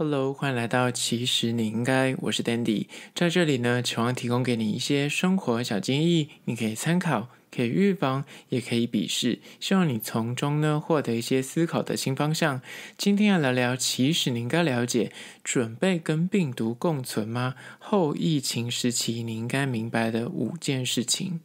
Hello，欢迎来到其实你应该，我是 Dandy，在这里呢，希望提供给你一些生活小建议，你可以参考，可以预防，也可以比视，希望你从中呢获得一些思考的新方向。今天要聊聊，其实你应该了解，准备跟病毒共存吗？后疫情时期，你应该明白的五件事情。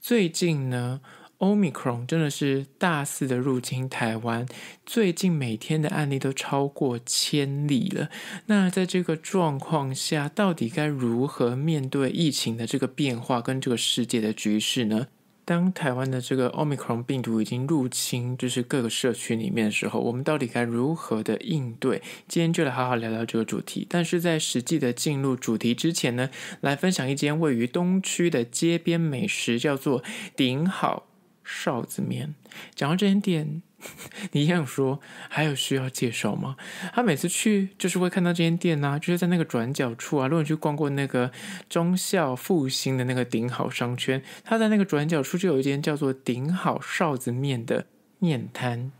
最近呢。奥密克戎真的是大肆的入侵台湾，最近每天的案例都超过千例了。那在这个状况下，到底该如何面对疫情的这个变化跟这个世界的局势呢？当台湾的这个奥密克戎病毒已经入侵，就是各个社区里面的时候，我们到底该如何的应对？今天就来好好聊聊这个主题。但是在实际的进入主题之前呢，来分享一间位于东区的街边美食，叫做顶好。哨子面，讲到这间店，你一样说还有需要介绍吗？他每次去就是会看到这间店呐，就是在那个转角处啊。如果你去逛过那个忠孝复兴的那个顶好商圈，他在那个转角处就有一间叫做顶好哨子面的面摊。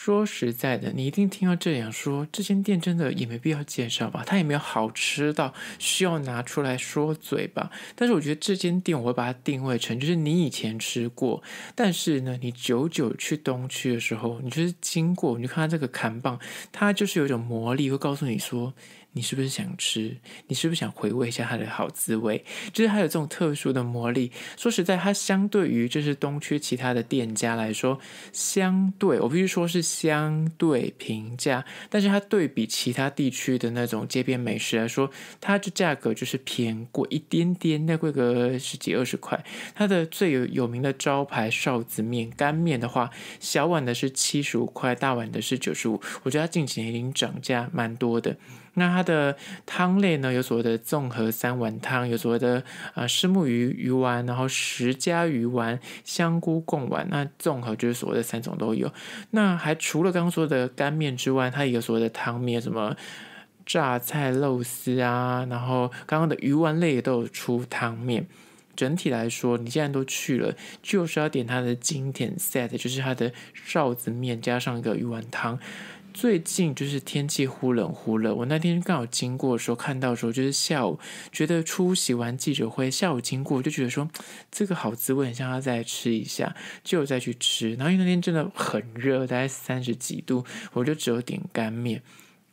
说实在的，你一定听到这样说，这间店真的也没必要介绍吧？它也没有好吃到需要拿出来说嘴吧。但是我觉得这间店，我会把它定位成，就是你以前吃过，但是呢，你久久去东区的时候，你就是经过，你就看它这个砍棒，它就是有一种魔力，会告诉你说。你是不是想吃？你是不是想回味一下它的好滋味？就是它有这种特殊的魔力。说实在，它相对于就是东区其他的店家来说，相对我必须说是相对平价。但是它对比其他地区的那种街边美食来说，它的价格就是偏贵一点点，那贵个十几二十块。它的最有有名的招牌臊子面、干面的话，小碗的是七十五块，大碗的是九十五。我觉得它近几年已经涨价蛮多的。那它的汤类呢，有所谓的综合三碗汤，有所谓的啊石木鱼鱼丸，然后十家鱼丸、香菇贡丸。那综合就是所谓的三种都有。那还除了刚说的干面之外，它也有所谓的汤面，什么榨菜肉丝啊，然后刚刚的鱼丸类也都有出汤面。整体来说，你既然都去了，就是要点它的经典 set，就是它的臊子面加上一个鱼丸汤。最近就是天气忽冷忽热，我那天刚好经过的时候看到的时候，就是下午觉得出席完记者会，下午经过就觉得说这个好滋味，想再吃一下，就再去吃。然后因为那天真的很热，大概三十几度，我就只有点干面。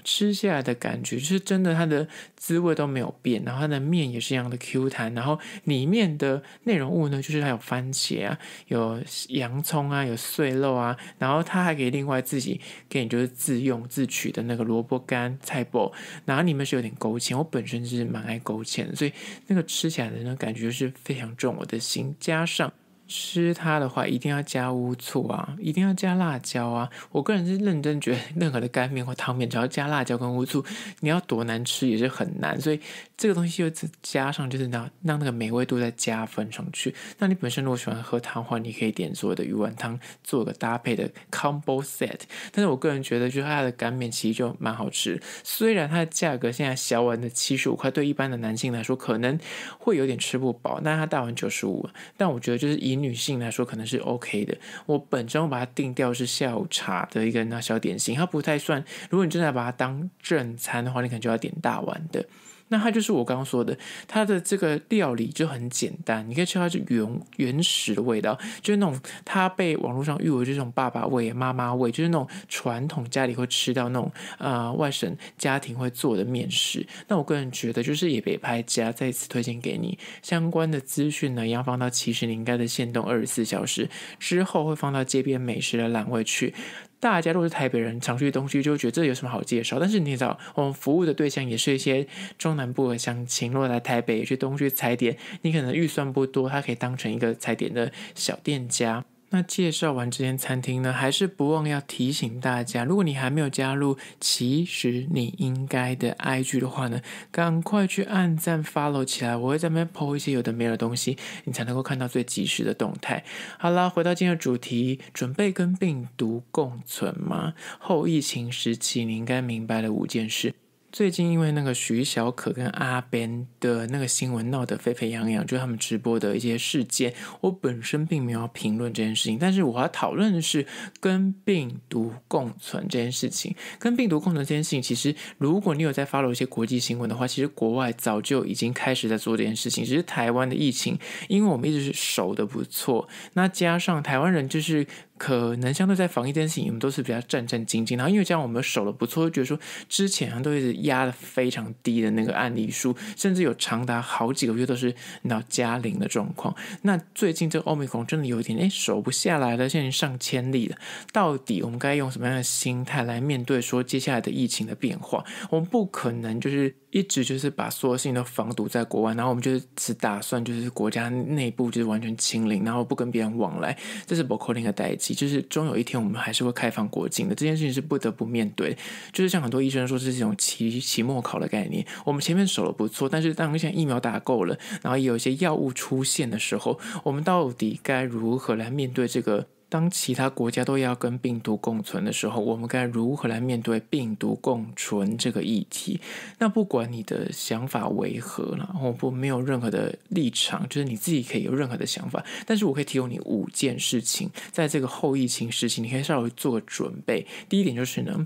吃下来的感觉就是真的，它的滋味都没有变，然后它的面也是一样的 Q 弹，然后里面的内容物呢，就是还有番茄啊，有洋葱啊，有碎肉啊，然后它还可以另外自己给你就是自用自取的那个萝卜干菜包，然后里面是有点勾芡，我本身就是蛮爱勾芡的，所以那个吃起来的那种感觉就是非常重我的心加上。吃它的话，一定要加乌醋啊，一定要加辣椒啊。我个人是认真觉得，任何的干面或汤面，只要加辣椒跟乌醋，你要多难吃也是很难。所以这个东西又再加上，就是让让那个美味度再加分上去。那你本身如果喜欢喝汤的话，你可以点所谓的鱼丸汤，做个搭配的 combo set。但是我个人觉得，就是它的干面其实就蛮好吃。虽然它的价格现在小碗的七十五块，对一般的男性来说可能会有点吃不饱，但它大碗九十五，但我觉得就是一。女性来说可能是 OK 的。我本身我把它定调是下午茶的一个那小点心，它不太算。如果你真的把它当正餐的话，你可能就要点大碗的。那它就是我刚刚说的，它的这个料理就很简单，你可以吃到就原原始的味道，就是那种它被网络上誉为这种爸爸味、妈妈味，就是那种传统家里会吃到那种啊外省家庭会做的面食。那我个人觉得，就是也别拍家再次推荐给你。相关的资讯呢，要放到其实你应该的限动二十四小时之后，会放到街边美食的栏位去。大家都是台北人常去东区，就觉得这有什么好介绍。但是你也知道，我们服务的对象也是一些中南部的乡亲。若来台北去东区踩点，你可能预算不多，它可以当成一个踩点的小店家。那介绍完这间餐厅呢，还是不忘要提醒大家，如果你还没有加入其实你应该的 IG 的话呢，赶快去按赞 follow 起来，我会在那边 po 一些有的没的东西，你才能够看到最及时的动态。好啦，回到今天的主题，准备跟病毒共存吗？后疫情时期你应该明白了五件事。最近因为那个徐小可跟阿 ben 的那个新闻闹得沸沸扬扬，就他们直播的一些事件，我本身并没有评论这件事情，但是我要讨论的是跟病毒共存这件事情。跟病毒共存这件事情，其实如果你有在 follow 一些国际新闻的话，其实国外早就已经开始在做这件事情，只是台湾的疫情，因为我们一直是熟的不错，那加上台湾人就是。可能相对在防疫这件事情，我们都是比较战战兢兢。然后因为这样，我们守的不错，觉得说之前都一直压的非常低的那个案例数，甚至有长达好几个月都是那加零的状况。那最近这个奥密克真的有一点，哎，守不下来了，现在上千例了。到底我们该用什么样的心态来面对说接下来的疫情的变化？我们不可能就是一直就是把所有事情都防堵在国外，然后我们就只打算就是国家内部就是完全清零，然后不跟别人往来，这是不可能的代。就是终有一天我们还是会开放国境的，这件事情是不得不面对。就是像很多医生说，这是一种期期末考的概念。我们前面守了不错，但是当现在疫苗打够了，然后有一些药物出现的时候，我们到底该如何来面对这个？当其他国家都要跟病毒共存的时候，我们该如何来面对病毒共存这个议题？那不管你的想法为何了，我不没有任何的立场，就是你自己可以有任何的想法，但是我可以提供你五件事情，在这个后疫情时期，你可以稍微做个准备。第一点就是呢，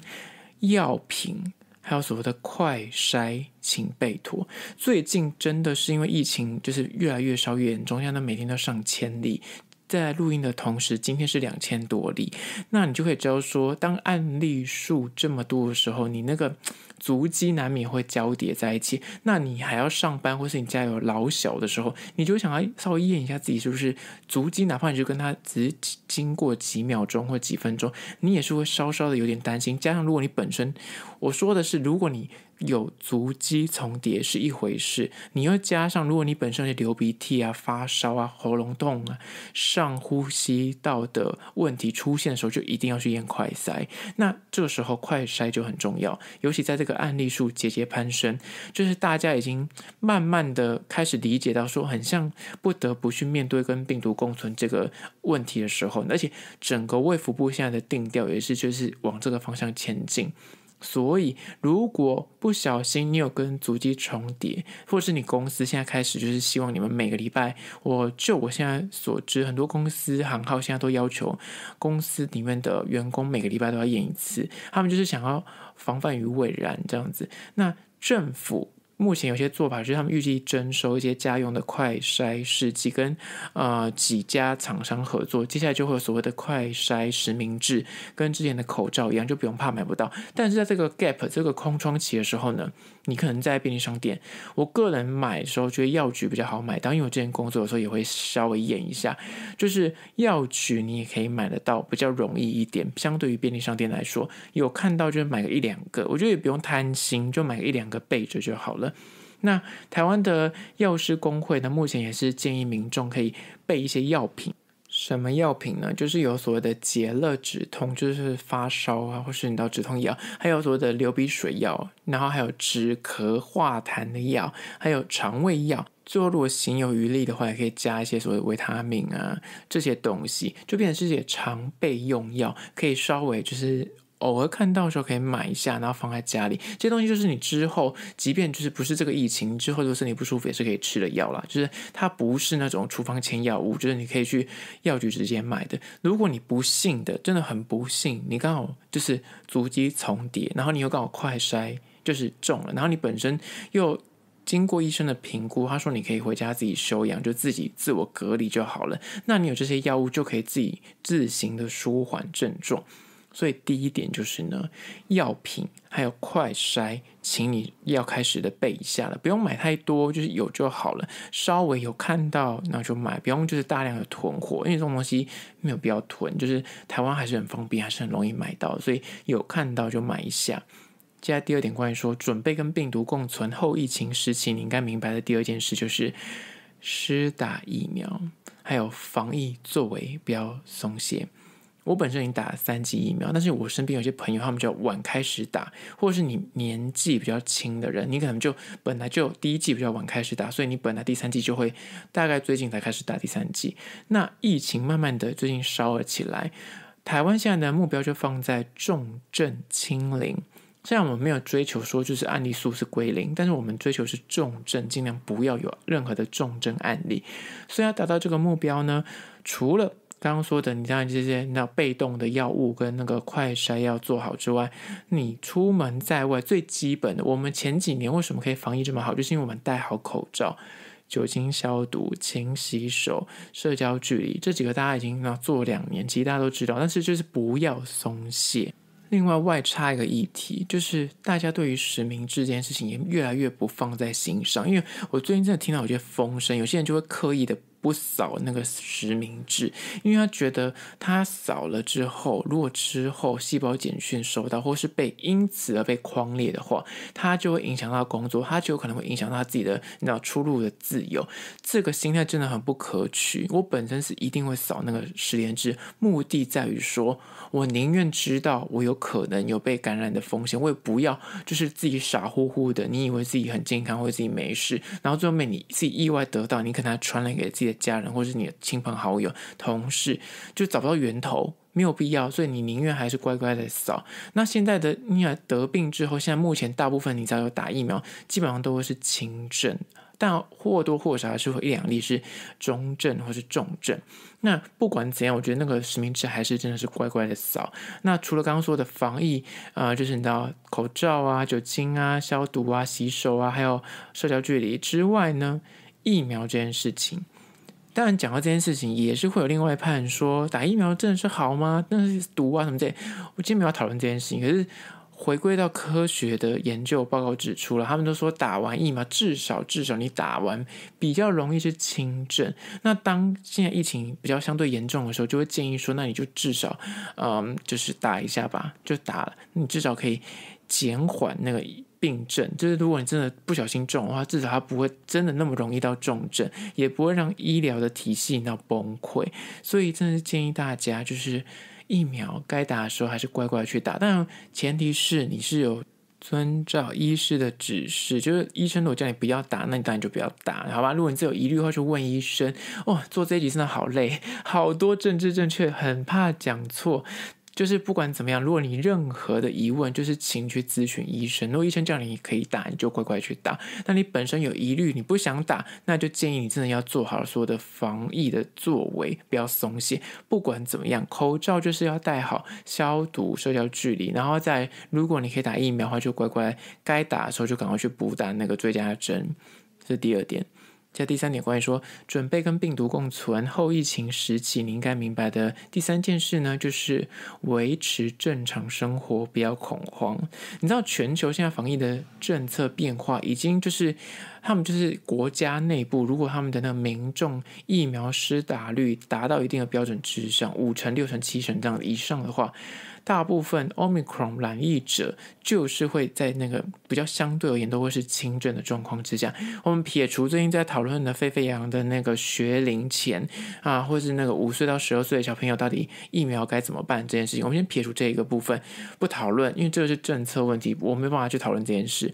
药品还有所谓的快筛，请备妥。最近真的是因为疫情，就是越来越烧越严重，现在每天都上千例。在录音的同时，今天是两千多例，那你就会知道说，当案例数这么多的时候，你那个足迹难免会交叠在一起。那你还要上班，或是你家有老小的时候，你就想要稍微验一下自己是不是足迹，哪怕你就跟他只经过几秒钟或几分钟，你也是会稍稍的有点担心。加上如果你本身，我说的是如果你。有足迹重叠是一回事，你又加上，如果你本身是流鼻涕啊、发烧啊、喉咙痛啊、上呼吸道的问题出现的时候，就一定要去验快筛。那这个时候快筛就很重要，尤其在这个案例数节节攀升，就是大家已经慢慢的开始理解到说，很像不得不去面对跟病毒共存这个问题的时候，而且整个卫福部现在的定调也是就是往这个方向前进。所以，如果不小心，你有跟足迹重叠，或者是你公司现在开始，就是希望你们每个礼拜，我就我现在所知，很多公司行号现在都要求公司里面的员工每个礼拜都要验一次，他们就是想要防范于未然这样子。那政府。目前有些做法是，他们预计征收一些家用的快筛试剂，跟呃几家厂商合作，接下来就会有所谓的快筛实名制，跟之前的口罩一样，就不用怕买不到。但是在这个 gap 这个空窗期的时候呢？你可能在便利商店，我个人买的时候觉得药局比较好买到，因为我之前工作的时候也会稍微验一下，就是药局你也可以买得到，比较容易一点，相对于便利商店来说，有看到就买个一两个，我觉得也不用贪心，就买一两个备着就好了。那台湾的药师工会呢，目前也是建议民众可以备一些药品。什么药品呢？就是有所谓的解热止痛，就是发烧啊，或是你到止痛药，还有所谓的流鼻水药，然后还有止咳化痰的药，还有肠胃药。最后，如果行有余力的话，也可以加一些所谓维他命啊这些东西，就变成是些常备用药，可以稍微就是。偶尔看到的时候可以买一下，然后放在家里。这些东西就是你之后，即便就是不是这个疫情之后，就是身体不舒服也是可以吃的药啦。就是它不是那种处方签药物，就是你可以去药局直接买的。如果你不幸的，真的很不幸，你刚好就是足迹重叠，然后你又刚好快筛就是中了，然后你本身又经过医生的评估，他说你可以回家自己休养，就自己自我隔离就好了。那你有这些药物就可以自己自行的舒缓症状。所以第一点就是呢，药品还有快筛，请你要开始的备一下了，不用买太多，就是有就好了。稍微有看到那就买，不用就是大量的囤货，因为这种东西没有必要囤，就是台湾还是很方便，还是很容易买到，所以有看到就买一下。接下来第二点，关于说准备跟病毒共存后疫情时期，你应该明白的第二件事就是，施打疫苗还有防疫作为不要松懈。我本身已经打了三剂疫苗，但是我身边有些朋友，他们就晚开始打，或者是你年纪比较轻的人，你可能就本来就第一季比较晚开始打，所以你本来第三季就会大概最近才开始打第三季。那疫情慢慢的最近烧了起来，台湾现在的目标就放在重症清零。虽然我们没有追求说就是案例数是归零，但是我们追求是重症尽量不要有任何的重症案例。所以要达到这个目标呢，除了刚刚说的，你当然这些那被动的药物跟那个快筛要做好之外，你出门在外最基本的，我们前几年为什么可以防疫这么好，就是因为我们戴好口罩、酒精消毒、勤洗手、社交距离这几个大家已经那做两年，其实大家都知道，但是就是不要松懈。另外，外插一个议题，就是大家对于实名制这件事情也越来越不放在心上，因为我最近真的听到有些风声，有些人就会刻意的。不扫那个实名制，因为他觉得他扫了之后，如果之后细胞简讯收到，或是被因此而被框列的话，他就会影响到工作，他就有可能会影响到自己的那道出路的自由。这个心态真的很不可取。我本身是一定会扫那个实名制，目的在于说，我宁愿知道我有可能有被感染的风险，我也不要就是自己傻乎乎的，你以为自己很健康或自己没事，然后最后面你自己意外得到，你可能还传染给自己。家人或是你的亲朋好友、同事，就找不到源头，没有必要，所以你宁愿还是乖乖的扫。那现在的，你啊，得病之后，现在目前大部分你只要有打疫苗，基本上都会是轻症，但或多或少是会一两例是中症或是重症。那不管怎样，我觉得那个实名制还是真的是乖乖的扫。那除了刚刚说的防疫啊，就是你的口罩啊、酒精啊、消毒啊、洗手啊，还有社交距离之外呢，疫苗这件事情。当然，讲到这件事情，也是会有另外一派说打疫苗真的是好吗？那是毒啊什么些。我今天没有讨论这件事情，可是回归到科学的研究报告指出了，他们都说打完疫苗至少至少你打完比较容易是轻症。那当现在疫情比较相对严重的时候，就会建议说，那你就至少嗯就是打一下吧，就打了，你至少可以减缓那个。病症就是，如果你真的不小心中的话，至少它不会真的那么容易到重症，也不会让医疗的体系到崩溃。所以，真的建议大家，就是疫苗该打的时候，还是乖乖去打。但前提是你是有遵照医师的指示，就是医生如果叫你不要打，那你当然就不要打，好吧？如果你有疑虑的话，去问医生。哇，做这一集真的好累，好多政治正确，很怕讲错。就是不管怎么样，如果你任何的疑问，就是请去咨询医生。如果医生叫你可以打，你就乖乖去打。那你本身有疑虑，你不想打，那就建议你真的要做好所有的防疫的作为，不要松懈。不管怎么样，口罩就是要戴好，消毒、社交距离。然后再如果你可以打疫苗的话，就乖乖该打的时候就赶快去补打那个最佳针。这是第二点。在第三点，关于说准备跟病毒共存后疫情时期，你应该明白的第三件事呢，就是维持正常生活，不要恐慌。你知道全球现在防疫的政策变化，已经就是他们就是国家内部，如果他们的那个民众疫苗施打率达到一定的标准之上，五成、六成、七成这样以上的话。大部分 Omicron 染疫者就是会在那个比较相对而言都会是轻症的状况之下。我们撇除最近在讨论的沸沸扬扬的那个学龄前啊，或是那个五岁到十二岁的小朋友到底疫苗该怎么办这件事情，我们先撇除这一个部分不讨论，因为这个是政策问题，我没办法去讨论这件事。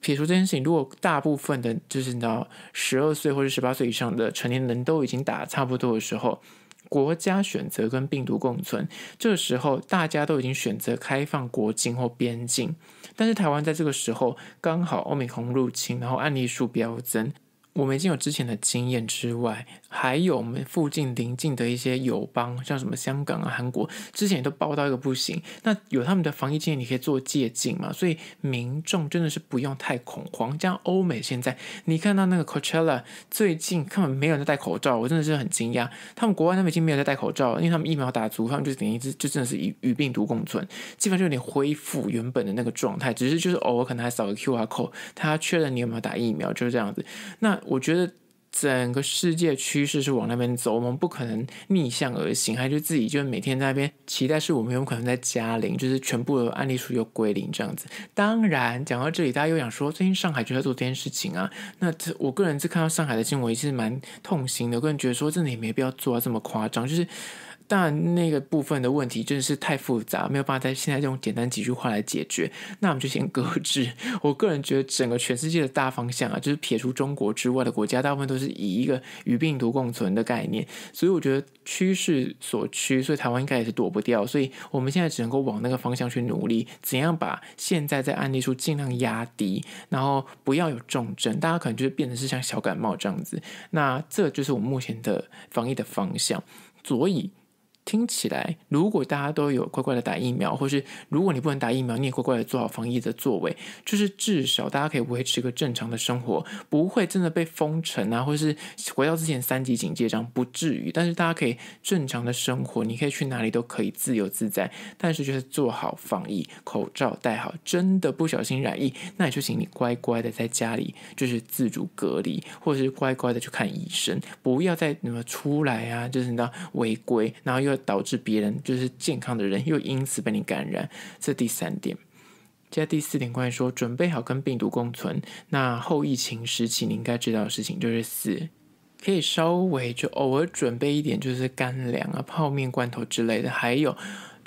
撇除这件事情，如果大部分的就是你道，十二岁或者十八岁以上的成年人都已经打差不多的时候。国家选择跟病毒共存，这个时候大家都已经选择开放国境或边境，但是台湾在这个时候刚好欧美红入侵，然后案例数飙增。我们已经有之前的经验之外，还有我们附近邻近的一些友邦，像什么香港啊、韩国，之前也都报到一个不行。那有他们的防疫经验，你可以做借鉴嘛？所以民众真的是不用太恐慌。像欧美现在，你看到那个 Coachella 最近他们没有在戴口罩，我真的是很惊讶。他们国外他边已经没有在戴口罩了，因为他们疫苗打足，他们就等于就真的是与与病毒共存，基本上就有点恢复原本的那个状态，只是就是偶尔可能还扫个 QR code，他确认你有没有打疫苗，就是这样子。那我觉得整个世界趋势是往那边走，我们不可能逆向而行，还就自己就每天在那边期待，是我们有可能在加零，就是全部的案例数又归零这样子。当然讲到这里，大家又想说，最近上海就在做这件事情啊。那我个人是看到上海的新闻其实蛮痛心的，我个人觉得说真的也没必要做这么夸张，就是。但那个部分的问题真的是太复杂，没有办法在现在这种简单几句话来解决。那我们就先搁置。我个人觉得，整个全世界的大方向啊，就是撇除中国之外的国家，大部分都是以一个与病毒共存的概念。所以我觉得趋势所趋，所以台湾应该也是躲不掉。所以我们现在只能够往那个方向去努力，怎样把现在在案例数尽量压低，然后不要有重症，大家可能就是变得是像小感冒这样子。那这就是我们目前的防疫的方向。所以。听起来，如果大家都有乖乖的打疫苗，或是如果你不能打疫苗，你也乖乖的做好防疫的作为，就是至少大家可以维持一个正常的生活，不会真的被封城啊，或是回到之前三级警戒这样，不至于。但是大家可以正常的生活，你可以去哪里都可以自由自在。但是就是做好防疫，口罩戴好，真的不小心染疫，那也就请你乖乖的在家里，就是自主隔离，或者是乖乖的去看医生，不要再那么出来啊，就是那违规，然后又。导致别人就是健康的人又因此被你感染，这第三点。接下第四点，关于说准备好跟病毒共存。那后疫情时期，你应该知道的事情就是四，可以稍微就偶尔准备一点，就是干粮啊、泡面、罐头之类的，还有。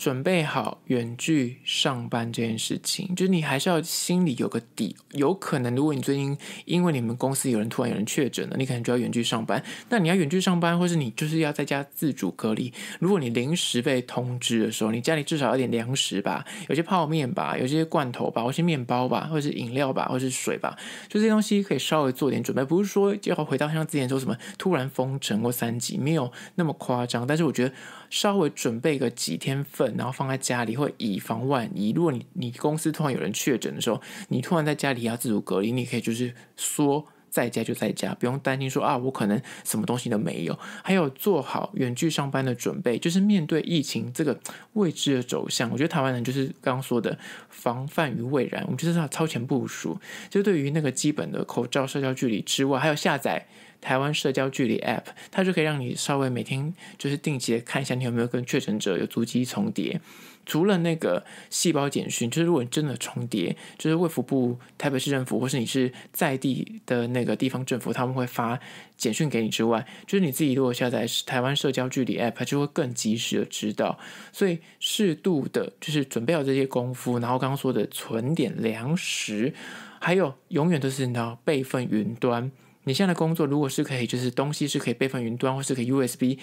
准备好远距上班这件事情，就是你还是要心里有个底。有可能，如果你最近因为你们公司有人突然有人确诊了，你可能就要远距上班。那你要远距上班，或是你就是要在家自主隔离。如果你临时被通知的时候，你家里至少有点粮食吧，有些泡面吧，有些罐头吧，有些面包吧，或者是饮料吧，或者是水吧，就这些东西可以稍微做点准备。不是说要回到像之前说什么突然封城或三级没有那么夸张，但是我觉得。稍微准备个几天份，然后放在家里，会以防万一。如果你你公司突然有人确诊的时候，你突然在家里要自主隔离，你可以就是说。在家就在家，不用担心说啊，我可能什么东西都没有。还有做好远距上班的准备，就是面对疫情这个未知的走向，我觉得台湾人就是刚刚说的防范于未然。我们就是要超前部署，就对于那个基本的口罩、社交距离之外，还有下载台湾社交距离 App，它就可以让你稍微每天就是定期的看一下你有没有跟确诊者有足迹重叠。除了那个细胞简讯，就是如果你真的重叠，就是卫福部、台北市政府，或是你是在地的那个地方政府，他们会发简讯给你之外，就是你自己如果下载台湾社交距离 App，就会更及时的知道。所以适度的，就是准备好这些功夫，然后刚刚说的存点粮食，还有永远都是你要备份云端。你现在的工作如果是可以，就是东西是可以备份云端，或是可以 USB，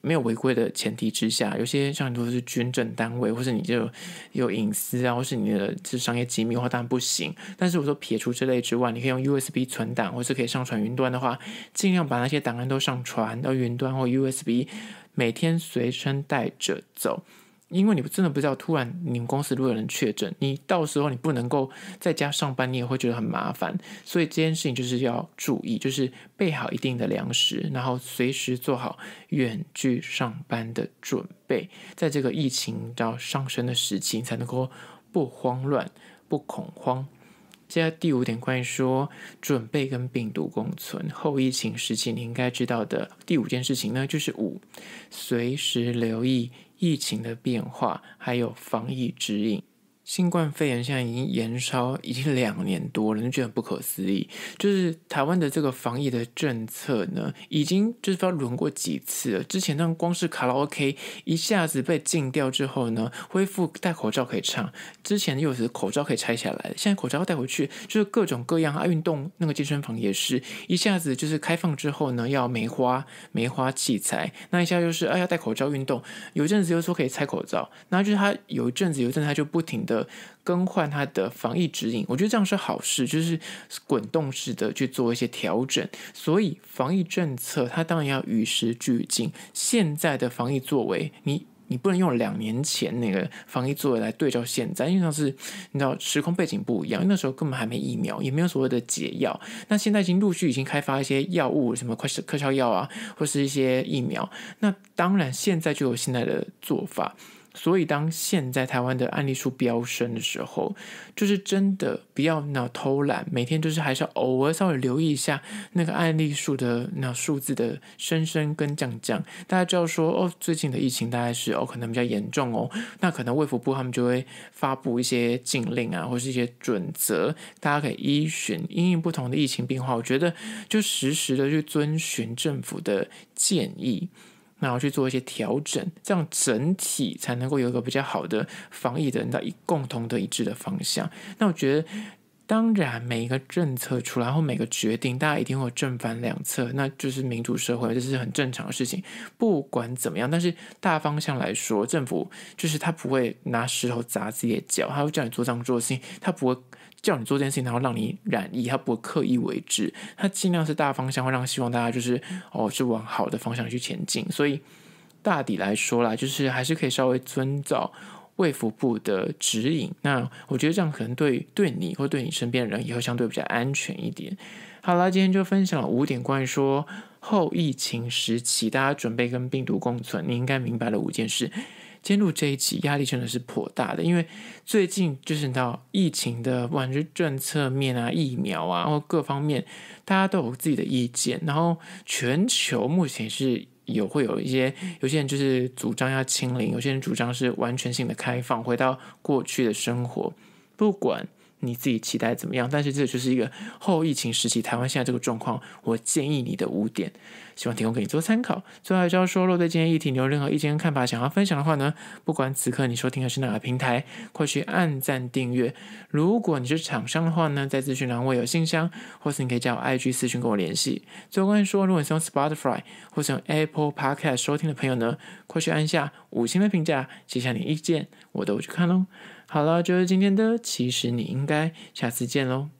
没有违规的前提之下，有些像如果是军政单位，或是你就有隐私啊，或是你的是商业机密的话，当然不行。但是我说撇除这类之外，你可以用 USB 存档，或是可以上传云端的话，尽量把那些档案都上传到云端或 USB，每天随身带着走。因为你真的不知道，突然你们公司如果有人确诊，你到时候你不能够在家上班，你也会觉得很麻烦。所以这件事情就是要注意，就是备好一定的粮食，然后随时做好远距上班的准备，在这个疫情到上升的时期，才能够不慌乱、不恐慌。接下来第五点，关于说准备跟病毒共存后疫情时期，你应该知道的第五件事情呢，就是五，随时留意疫情的变化，还有防疫指引。新冠肺炎现在已经延烧已经两年多了，就觉得不可思议。就是台湾的这个防疫的政策呢，已经就是说轮过几次了。之前那光是卡拉 OK 一下子被禁掉之后呢，恢复戴口罩可以唱；之前又是口罩可以拆下来，现在口罩要戴回去。就是各种各样啊，运动那个健身房也是，一下子就是开放之后呢，要梅花梅花器材，那一下就是哎要戴口罩运动，有一阵子又说可以拆口罩，然后就是他有一阵子有一阵他就不停的。更换它的防疫指引，我觉得这样是好事，就是滚动式的去做一些调整。所以防疫政策，它当然要与时俱进。现在的防疫作为，你你不能用两年前那个防疫作为来对照现在，因为那是你知道时空背景不一样，因为那时候根本还没疫苗，也没有所谓的解药。那现在已经陆续已经开发一些药物，什么快效特效药啊，或是一些疫苗。那当然，现在就有现在的做法。所以，当现在台湾的案例数飙升的时候，就是真的不要那偷懒，每天就是还是偶尔稍微留意一下那个案例数的那数字的升升跟降降。大家知道说哦，最近的疫情大概是哦，可能比较严重哦，那可能卫福部他们就会发布一些禁令啊，或是一些准则，大家可以依循。因应不同的疫情变化，我觉得就实时的去遵循政府的建议。然后去做一些调整，这样整体才能够有一个比较好的防疫的，一共同的一致的方向。那我觉得，当然每一个政策出来后，每个决定，大家一定会正反两侧，那就是民主社会，这是很正常的事情。不管怎么样，但是大方向来说，政府就是他不会拿石头砸自己的脚，他会叫你做这样做，性他不会。叫你做这件事情，然后让你染疫，他不会刻意为之，他尽量是大方向会让希望大家就是哦，是往好的方向去前进。所以大体来说啦，就是还是可以稍微遵照卫福部的指引。那我觉得这样可能对对你或对你身边的人也会相对比较安全一点。好啦，今天就分享五点关于说后疫情时期大家准备跟病毒共存，你应该明白了五件事。进入这一集压力真的是颇大的，因为最近就是到疫情的，不管是政策面啊、疫苗啊，然后各方面，大家都有自己的意见。然后全球目前是有会有一些有些人就是主张要清零，有些人主张是完全性的开放，回到过去的生活，不管。你自己期待怎么样？但是这就是一个后疫情时期台湾现在这个状况。我建议你的五点，希望提供给你做参考。最后还是要说，若对今天议题你有任何意见跟看法想要分享的话呢，不管此刻你收听的是哪个平台，快去按赞订阅。如果你是厂商的话呢，在资讯栏会有信箱，或是你可以加我 IG 私讯跟我联系。最后关于说，如果你是用 Spotify 或是 Apple Podcast 收听的朋友呢，快去按下五星的评价，写下你意见，我都去看喽。好了，就是今天的。其实你应该下次见喽。